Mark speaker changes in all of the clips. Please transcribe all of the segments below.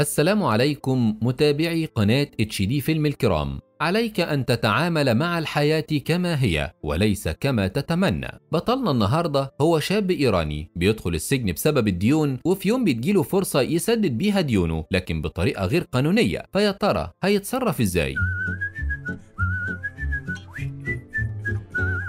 Speaker 1: السلام عليكم متابعي قناة اتش دي فيلم الكرام عليك أن تتعامل مع الحياة كما هي وليس كما تتمنى بطلنا النهاردة هو شاب إيراني بيدخل السجن بسبب الديون وفي يوم بتجيله فرصة يسدد بيها ديونه لكن بطريقة غير قانونية فيا ترى هيتصرف إزاي؟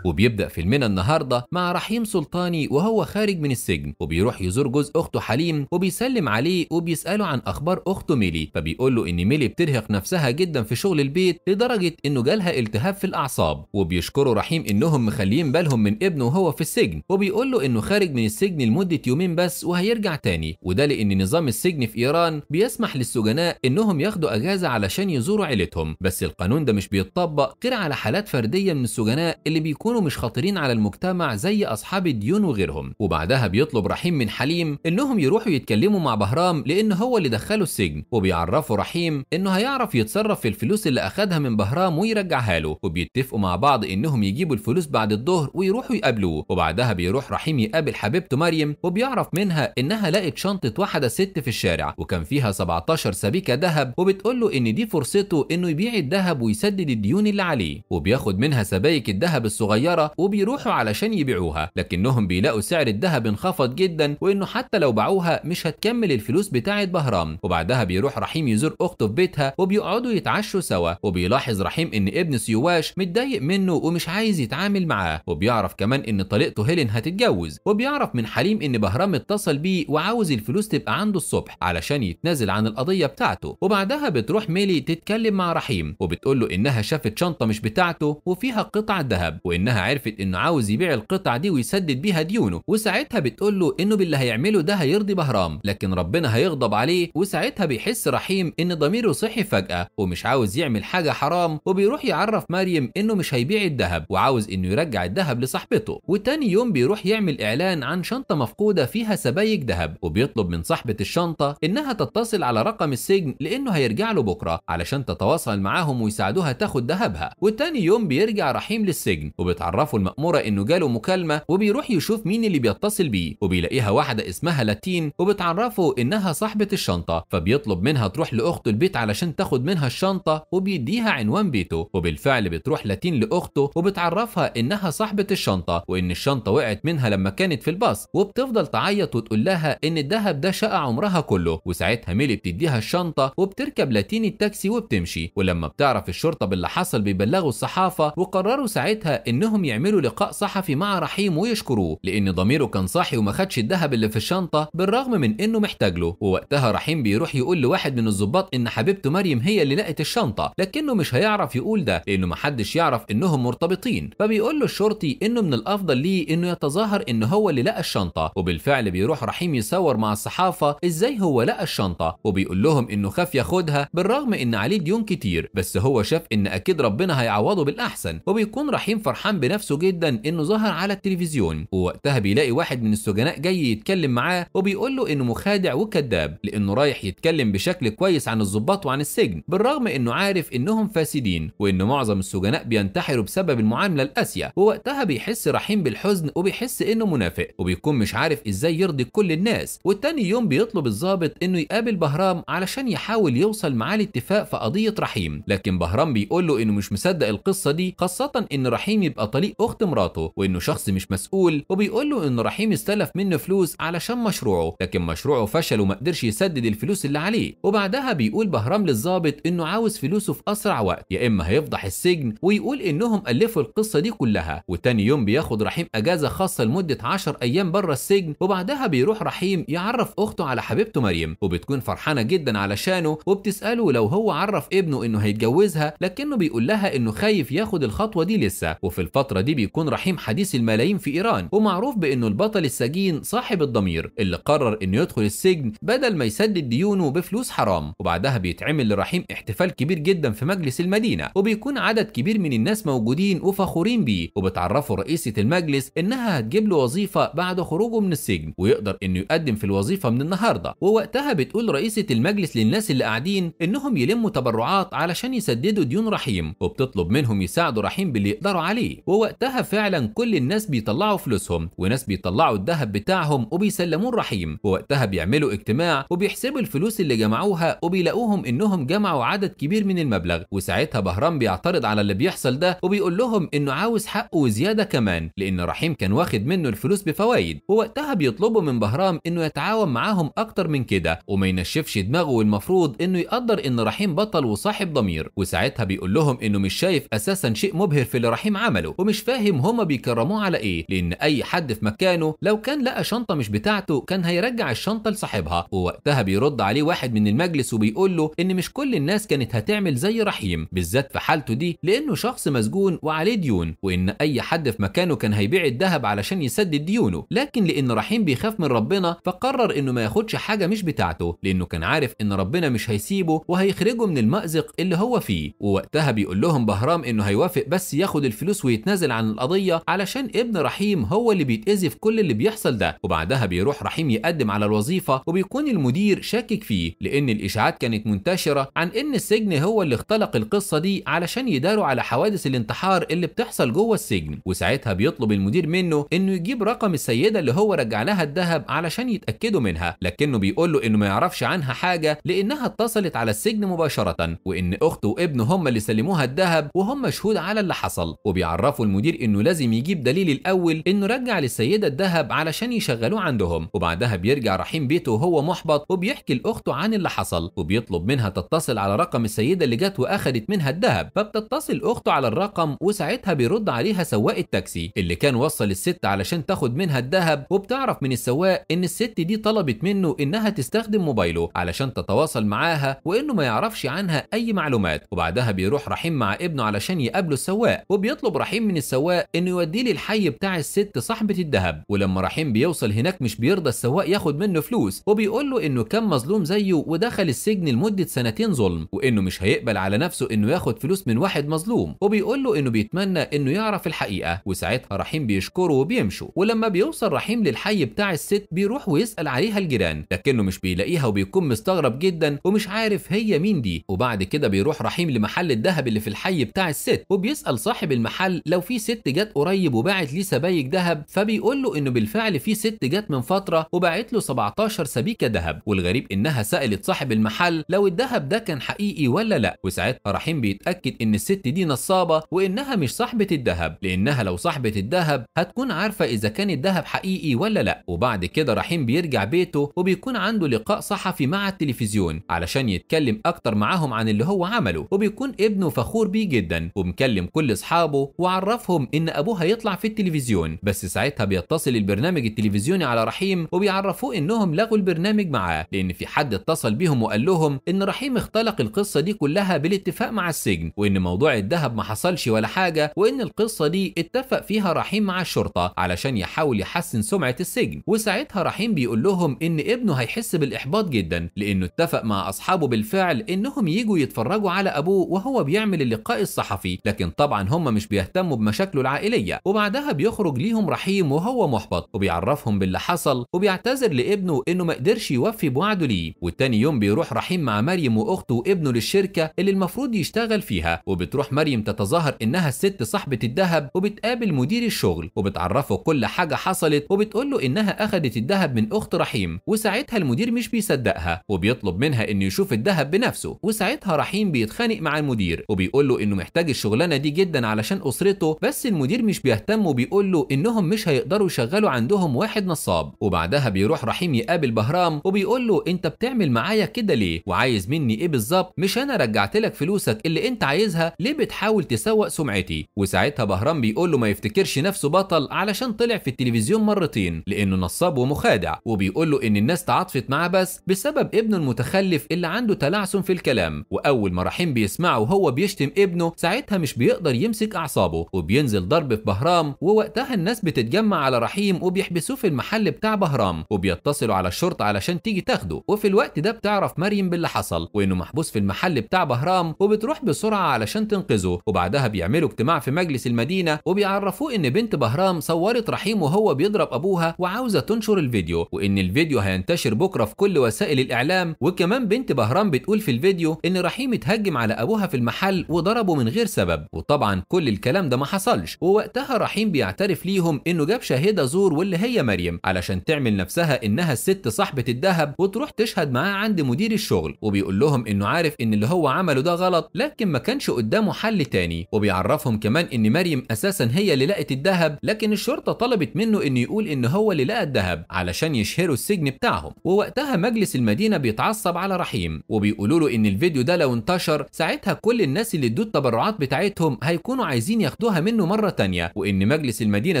Speaker 1: وبيبدأ فيلمنا النهاردة مع رحيم سلطاني وهو خارج من السجن وبيروح يزور جوز أخته حليم وبيسلم عليه وبيسأله عن أخبار أخته ميلي فبيقول له إن ميلي بترهق نفسها جدا في شغل البيت لدرجة إنه جالها التهاب في الأعصاب وبيشكروا رحيم إنهم مخليين بالهم من ابنه وهو في السجن وبيقول له إنه خارج من السجن لمدة يومين بس وهيرجع تاني وده لأن نظام السجن في إيران بيسمح للسجناء إنهم ياخدوا أجازة علشان يزوروا عيلتهم بس القانون ده مش بيتطبق غير على حالات فردية من السجناء اللي بيكون بيكونوا مش خاطرين على المجتمع زي اصحاب الديون وغيرهم وبعدها بيطلب رحيم من حليم انهم يروحوا يتكلموا مع بهرام لان هو اللي دخله السجن وبيعرفوا رحيم انه هيعرف يتصرف في الفلوس اللي اخذها من بهرام ويرجعها له وبيتفقوا مع بعض انهم يجيبوا الفلوس بعد الظهر ويروحوا يقابلوه وبعدها بيروح رحيم يقابل حبيبته مريم وبيعرف منها انها لقت شنطه واحده ست في الشارع وكان فيها 17 سبيكه ذهب وبتقول له ان دي فرصته انه يبيع الذهب ويسدد الديون اللي عليه وبياخد منها سبايك الذهب الصغيره صغيرة وبيروحوا علشان يبيعوها لكنهم بيلاقوا سعر الذهب انخفض جدا وانه حتى لو باعوها مش هتكمل الفلوس بتاعة بهرام وبعدها بيروح رحيم يزور اخته في بيتها وبيقعدوا يتعشوا سوا وبيلاحظ رحيم ان ابن سيواش متضايق منه ومش عايز يتعامل معاه وبيعرف كمان ان طليقته هيلين هتتجوز وبيعرف من حليم ان بهرام اتصل بيه وعاوز الفلوس تبقى عنده الصبح علشان يتنازل عن القضية بتاعته وبعدها بتروح ميلي تتكلم مع رحيم وبتقول له انها شافت شنطة مش بتاعته وفيها قطع ذهب وانها انها عرفت انه عاوز يبيع القطع دي ويسدد بيها ديونه وساعتها بتقول له انه باللي هيعمله ده هيرضي بهرام لكن ربنا هيغضب عليه وساعتها بيحس رحيم ان ضميره صحي فجاه ومش عاوز يعمل حاجه حرام وبيروح يعرف مريم انه مش هيبيع الذهب وعاوز انه يرجع الذهب لصاحبته وتاني يوم بيروح يعمل اعلان عن شنطه مفقوده فيها سبايك ذهب وبيطلب من صاحبه الشنطه انها تتصل على رقم السجن لانه هيرجع له بكره علشان تتواصل معاهم ويساعدوها تاخد ذهبها وتاني يوم بيرجع رحيم للسجن وبت بتعرفه المأمورة إنه جاله مكالمة وبيروح يشوف مين اللي بيتصل بيه وبيلاقيها واحدة اسمها لاتين وبتعرفه إنها صاحبة الشنطة فبيطلب منها تروح لأخته البيت علشان تاخد منها الشنطة وبيديها عنوان بيته وبالفعل بتروح لاتين لأخته وبتعرفها إنها صاحبة الشنطة وإن الشنطة وقعت منها لما كانت في الباص وبتفضل تعيط وتقول لها إن الذهب ده شقى عمرها كله وساعتها ميلي بتديها الشنطة وبتركب لاتين التاكسي وبتمشي ولما بتعرف الشرطة باللي حصل بيبلغوا الصحافة وقرروا ساعتها إنهم انهم يعملوا لقاء صحفي مع رحيم ويشكروه لان ضميره كان صاحي وما خدش الذهب اللي في الشنطه بالرغم من انه محتاج له ووقتها رحيم بيروح يقول لواحد من الظباط ان حبيبته مريم هي اللي لقت الشنطه لكنه مش هيعرف يقول ده لانه محدش يعرف انهم مرتبطين فبيقول له الشرطي انه من الافضل ليه انه يتظاهر ان هو اللي لقى الشنطه وبالفعل بيروح رحيم يصور مع الصحافه ازاي هو لقى الشنطه وبيقول لهم انه خاف ياخدها بالرغم ان عليه ديون كتير بس هو شاف ان اكيد ربنا هيعوضه بالاحسن وبيكون رحيم فرحان بنفسه جدا انه ظهر على التلفزيون ووقتها بيلاقي واحد من السجناء جاي يتكلم معاه وبيقول له انه مخادع وكذاب لانه رايح يتكلم بشكل كويس عن الضباط وعن السجن بالرغم انه عارف انهم فاسدين وان معظم السجناء بينتحروا بسبب المعامله القاسيه ووقتها بيحس رحيم بالحزن وبيحس انه منافق وبيكون مش عارف ازاي يرضي كل الناس والتاني يوم بيطلب الضابط انه يقابل بهرام علشان يحاول يوصل معاه لاتفاق في قضيه رحيم لكن بهرام بيقول له انه مش مصدق القصه دي خاصه ان رحيم يبقى تبقى طليق اخت مراته وانه شخص مش مسؤول وبيقول له انه رحيم استلف منه فلوس علشان مشروعه لكن مشروعه فشل وما قدرش يسدد الفلوس اللي عليه وبعدها بيقول بهرام للظابط انه عاوز فلوسه في اسرع وقت يا اما هيفضح السجن ويقول انهم الفوا القصه دي كلها وتاني يوم بياخد رحيم اجازه خاصه لمده 10 ايام بره السجن وبعدها بيروح رحيم يعرف اخته على حبيبته مريم وبتكون فرحانه جدا علشانه وبتساله لو هو عرف ابنه انه هيتجوزها لكنه بيقول لها انه خايف ياخد الخطوه دي لسه وفي الفترة دي بيكون رحيم حديث الملايين في إيران ومعروف بأنه البطل السجين صاحب الضمير اللي قرر أنه يدخل السجن بدل ما يسدد ديونه بفلوس حرام وبعدها بيتعمل لرحيم احتفال كبير جدا في مجلس المدينة وبيكون عدد كبير من الناس موجودين وفخورين بيه وبتعرفه رئيسة المجلس إنها هتجيب له وظيفة بعد خروجه من السجن ويقدر إنه يقدم في الوظيفة من النهاردة ووقتها بتقول رئيسة المجلس للناس اللي قاعدين إنهم يلموا تبرعات علشان يسددوا ديون رحيم وبتطلب منهم يساعدوا رحيم باللي يقدروا عليه ووقتها فعلا كل الناس بيطلعوا فلوسهم وناس بيطلعوا الذهب بتاعهم وبيسلموه الرحيم ووقتها بيعملوا اجتماع وبيحسبوا الفلوس اللي جمعوها وبيلاقوهم انهم جمعوا عدد كبير من المبلغ وساعتها بهرام بيعترض على اللي بيحصل ده وبيقول لهم انه عاوز حقه وزياده كمان لان رحيم كان واخد منه الفلوس بفوايد ووقتها بيطلبوا من بهرام انه يتعاون معاهم اكتر من كده وما ينشفش دماغه والمفروض انه يقدر ان رحيم بطل وصاحب ضمير وساعتها بيقول لهم انه مش شايف اساسا شيء مبهر في اللي رحيم عمله ومش فاهم هما بيكرموه على ايه لان اي حد في مكانه لو كان لقى شنطه مش بتاعته كان هيرجع الشنطه لصاحبها ووقتها بيرد عليه واحد من المجلس وبيقول له ان مش كل الناس كانت هتعمل زي رحيم بالذات في حالته دي لانه شخص مسجون وعليه ديون وان اي حد في مكانه كان هيبيع الذهب علشان يسدد ديونه لكن لان رحيم بيخاف من ربنا فقرر انه ما ياخدش حاجه مش بتاعته لانه كان عارف ان ربنا مش هيسيبه وهيخرجه من المأزق اللي هو فيه ووقتها بيقول لهم بهرام انه هيوافق بس ياخد الفلوس ويت بيتنازل عن القضيه علشان ابن رحيم هو اللي بيتاذي في كل اللي بيحصل ده وبعدها بيروح رحيم يقدم على الوظيفه وبيكون المدير شاكك فيه لان الاشاعات كانت منتشره عن ان السجن هو اللي اختلق القصه دي علشان يداروا على حوادث الانتحار اللي بتحصل جوه السجن وساعتها بيطلب المدير منه انه يجيب رقم السيده اللي هو رجع لها الذهب علشان يتاكدوا منها لكنه بيقول له انه ما يعرفش عنها حاجه لانها اتصلت على السجن مباشره وان اخته وابنه هم اللي سلموها الذهب وهم شهود على اللي حصل وبيعرف عرفوا المدير انه لازم يجيب دليل الاول انه رجع للسيده الذهب علشان يشغلوه عندهم وبعدها بيرجع رحيم بيته وهو محبط وبيحكي لاخته عن اللي حصل وبيطلب منها تتصل على رقم السيده اللي جت واخدت منها الذهب فبتتصل اخته على الرقم وساعتها بيرد عليها سواق التاكسي اللي كان وصل الست علشان تاخد منها الذهب وبتعرف من السواق ان الست دي طلبت منه انها تستخدم موبايله علشان تتواصل معاها وانه ما يعرفش عنها اي معلومات وبعدها بيروح رحيم مع ابنه علشان يقابله السواق وبيطلب رحيم رحيم من السواق انه يوديه للحي بتاع الست صاحبه الذهب ولما رحيم بيوصل هناك مش بيرضى السواق ياخد منه فلوس وبيقول له انه كان مظلوم زيه ودخل السجن لمده سنتين ظلم وانه مش هيقبل على نفسه انه ياخد فلوس من واحد مظلوم وبيقول له انه بيتمنى انه يعرف الحقيقه وساعتها رحيم بيشكره وبيمشوا ولما بيوصل رحيم للحي بتاع الست بيروح ويسال عليها الجيران لكنه مش بيلاقيها وبيكون مستغرب جدا ومش عارف هي مين دي وبعد كده بيروح رحيم لمحل الذهب اللي في الحي بتاع الست وبيسال صاحب المحل لو في ست جت قريب وباعت ليه سبايك ذهب فبيقول له انه بالفعل في ست جت من فتره وباعت له 17 سبيكه ذهب والغريب انها سالت صاحب المحل لو الذهب ده كان حقيقي ولا لا وساعتها رحيم بيتاكد ان الست دي نصابه وانها مش صاحبه الذهب لانها لو صاحبه الذهب هتكون عارفه اذا كان الذهب حقيقي ولا لا وبعد كده رحيم بيرجع بيته وبيكون عنده لقاء صحفي مع التلفزيون علشان يتكلم اكتر معاهم عن اللي هو عمله وبيكون ابنه فخور بيه جدا ومكلم كل اصحابه وعرفهم ان ابوه هيطلع في التلفزيون بس ساعتها بيتصل البرنامج التلفزيوني على رحيم وبيعرفوه انهم لغوا البرنامج معاه لان في حد اتصل بيهم وقال لهم ان رحيم اختلق القصه دي كلها بالاتفاق مع السجن وان موضوع الذهب ما حصلش ولا حاجه وان القصه دي اتفق فيها رحيم مع الشرطه علشان يحاول يحسن سمعه السجن وساعتها رحيم بيقول لهم ان ابنه هيحس بالاحباط جدا لانه اتفق مع اصحابه بالفعل انهم يجوا يتفرجوا على ابوه وهو بيعمل اللقاء الصحفي لكن طبعا هم مش بيهتموا بيهتموا بمشاكله العائلية وبعدها بيخرج ليهم رحيم وهو محبط وبيعرفهم باللي حصل وبيعتذر لابنه انه ما قدرش يوفي بوعده ليه والتاني يوم بيروح رحيم مع مريم واخته وابنه للشركة اللي المفروض يشتغل فيها وبتروح مريم تتظاهر انها الست صاحبة الذهب وبتقابل مدير الشغل وبتعرفه كل حاجة حصلت وبتقول له انها اخذت الذهب من اخت رحيم وساعتها المدير مش بيصدقها وبيطلب منها انه يشوف الذهب بنفسه وساعتها رحيم بيتخانق مع المدير وبيقول له انه محتاج الشغلانة دي جدا علشان اسرته شغلته بس المدير مش بيهتم وبيقول له انهم مش هيقدروا يشغلوا عندهم واحد نصاب وبعدها بيروح رحيم يقابل بهرام وبيقول له انت بتعمل معايا كده ليه وعايز مني ايه بالظبط مش انا رجعت لك فلوسك اللي انت عايزها ليه بتحاول تسوق سمعتي وساعتها بهرام بيقول له ما يفتكرش نفسه بطل علشان طلع في التلفزيون مرتين لانه نصاب ومخادع وبيقول له ان الناس تعاطفت معاه بس بسبب ابنه المتخلف اللي عنده تلعثم في الكلام واول ما رحيم بيسمعه وهو بيشتم ابنه ساعتها مش بيقدر يمسك اعصابه وبينزل ضرب في بهرام ووقتها الناس بتتجمع على رحيم وبيحبسوه في المحل بتاع بهرام وبيتصلوا على الشرطه علشان تيجي تاخده وفي الوقت ده بتعرف مريم باللي حصل وانه محبوس في المحل بتاع بهرام وبتروح بسرعه علشان تنقذه وبعدها بيعملوا اجتماع في مجلس المدينه وبيعرفوه ان بنت بهرام صورت رحيم وهو بيضرب ابوها وعاوزه تنشر الفيديو وان الفيديو هينتشر بكره في كل وسائل الاعلام وكمان بنت بهرام بتقول في الفيديو ان رحيم اتهجم على ابوها في المحل وضربه من غير سبب وطبعا كل الكلام ده ما حصلش ووقتها رحيم بيعترف ليهم انه جاب شاهده زور واللي هي مريم علشان تعمل نفسها انها الست صاحبه الذهب وتروح تشهد معاه عند مدير الشغل وبيقول لهم انه عارف ان اللي هو عمله ده غلط لكن ما كانش قدامه حل تاني وبيعرفهم كمان ان مريم اساسا هي اللي لقت الذهب لكن الشرطه طلبت منه انه يقول ان هو اللي لقى الذهب علشان يشهروا السجن بتاعهم ووقتها مجلس المدينه بيتعصب على رحيم وبيقولوا له ان الفيديو ده لو انتشر ساعتها كل الناس اللي ادوا التبرعات بتاعتهم هيكونوا عايزين ياخدوا هياخدوها منه مرة تانية وإن مجلس المدينة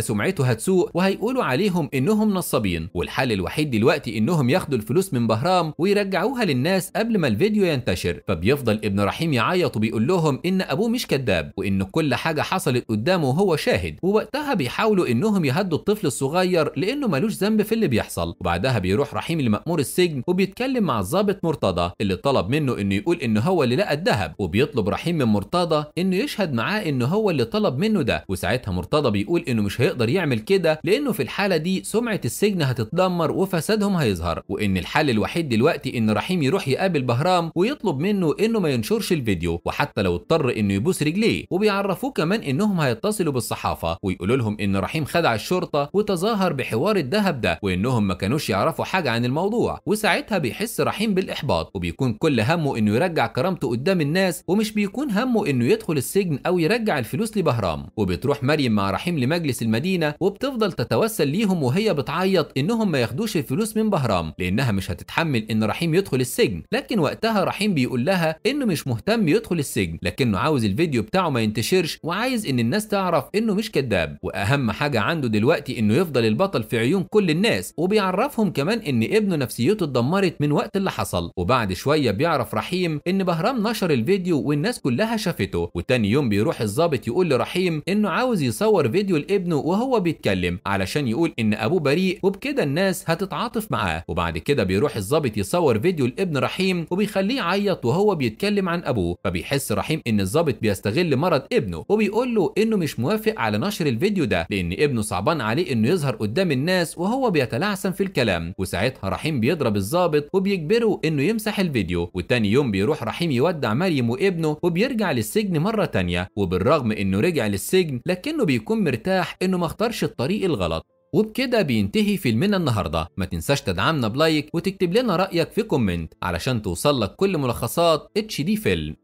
Speaker 1: سمعته هتسوء وهيقولوا عليهم إنهم نصابين والحل الوحيد دلوقتي إنهم ياخدوا الفلوس من بهرام ويرجعوها للناس قبل ما الفيديو ينتشر فبيفضل ابن رحيم يعيط وبيقول لهم إن أبوه مش كذاب وإن كل حاجة حصلت قدامه وهو شاهد ووقتها بيحاولوا إنهم يهدوا الطفل الصغير لأنه ملوش ذنب في اللي بيحصل وبعدها بيروح رحيم لمأمور السجن وبيتكلم مع الضابط مرتضى اللي طلب منه إنه يقول إن هو اللي لقى الذهب وبيطلب رحيم من مرتضى إنه يشهد معاه إن هو اللي طلب مرتضى منه ده وساعتها مرتضى بيقول انه مش هيقدر يعمل كده لانه في الحاله دي سمعه السجن هتتدمر وفسادهم هيظهر وان الحل الوحيد دلوقتي ان رحيم يروح يقابل بهرام ويطلب منه انه ما ينشرش الفيديو وحتى لو اضطر انه يبوس رجليه وبيعرفوه كمان انهم هيتصلوا بالصحافه ويقولوا لهم ان رحيم خدع الشرطه وتظاهر بحوار الذهب ده وانهم ما كانوش يعرفوا حاجه عن الموضوع وساعتها بيحس رحيم بالاحباط وبيكون كل همه انه يرجع كرامته قدام الناس ومش بيكون همه انه يدخل السجن او يرجع الفلوس لبهرام الأهرام وبتروح مريم مع رحيم لمجلس المدينة وبتفضل تتوسل ليهم وهي بتعيط إنهم ما ياخدوش الفلوس من بهرام لأنها مش هتتحمل إن رحيم يدخل السجن لكن وقتها رحيم بيقول لها إنه مش مهتم يدخل السجن لكنه عاوز الفيديو بتاعه ما ينتشرش وعايز إن الناس تعرف إنه مش كذاب وأهم حاجة عنده دلوقتي إنه يفضل البطل في عيون كل الناس وبيعرفهم كمان إن ابنه نفسيته اتدمرت من وقت اللي حصل وبعد شوية بيعرف رحيم إن بهرام نشر الفيديو والناس كلها شافته وتاني يوم بيروح الظابط يقول لرحيم الرحيم انه عاوز يصور فيديو لابنه وهو بيتكلم علشان يقول ان ابوه بريء وبكده الناس هتتعاطف معاه وبعد كده بيروح الظابط يصور فيديو لابن رحيم وبيخليه يعيط وهو بيتكلم عن ابوه فبيحس رحيم ان الظابط بيستغل مرض ابنه وبيقول له انه مش موافق على نشر الفيديو ده لان ابنه صعبان عليه انه يظهر قدام الناس وهو بيتلعثم في الكلام وساعتها رحيم بيضرب الظابط وبيجبره انه يمسح الفيديو وتاني يوم بيروح رحيم يودع مريم وابنه وبيرجع للسجن مره تانيه وبالرغم انه رجع رجع للسجن لكنه بيكون مرتاح انه ما اختارش الطريق الغلط وبكده بينتهي فيلمنا النهارده ما تنساش تدعمنا بلايك وتكتب لنا رايك في كومنت علشان توصل لك كل ملخصات اتش دي فيلم